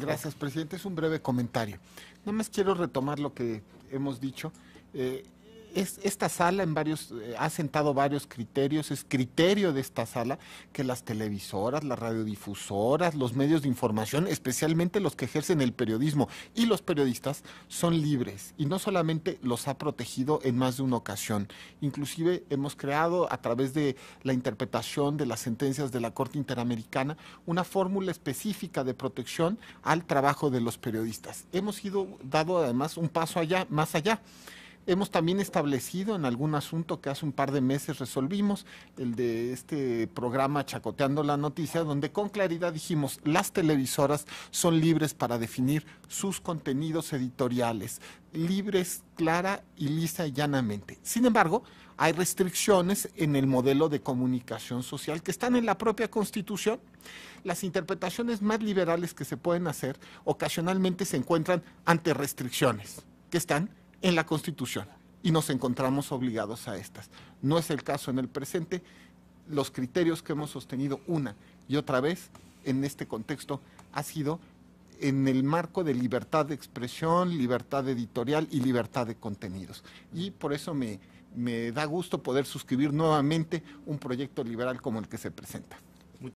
Gracias, presidente. Es un breve comentario. Nada más quiero retomar lo que hemos dicho. Eh, es, esta sala en varios, eh, ha sentado varios criterios, es criterio de esta sala que las televisoras, las radiodifusoras, los medios de información, especialmente los que ejercen el periodismo y los periodistas, son libres. Y no solamente los ha protegido en más de una ocasión, inclusive hemos creado a través de la interpretación de las sentencias de la Corte Interamericana una fórmula específica de protección al trabajo de los periodistas. Hemos ido dado además un paso allá, más allá. Hemos también establecido en algún asunto que hace un par de meses resolvimos, el de este programa Chacoteando la Noticia, donde con claridad dijimos, las televisoras son libres para definir sus contenidos editoriales, libres, clara y lisa y llanamente. Sin embargo, hay restricciones en el modelo de comunicación social que están en la propia Constitución. Las interpretaciones más liberales que se pueden hacer ocasionalmente se encuentran ante restricciones que están en la Constitución y nos encontramos obligados a estas. No es el caso en el presente. Los criterios que hemos sostenido una y otra vez en este contexto ha sido en el marco de libertad de expresión, libertad editorial y libertad de contenidos. Y por eso me, me da gusto poder suscribir nuevamente un proyecto liberal como el que se presenta.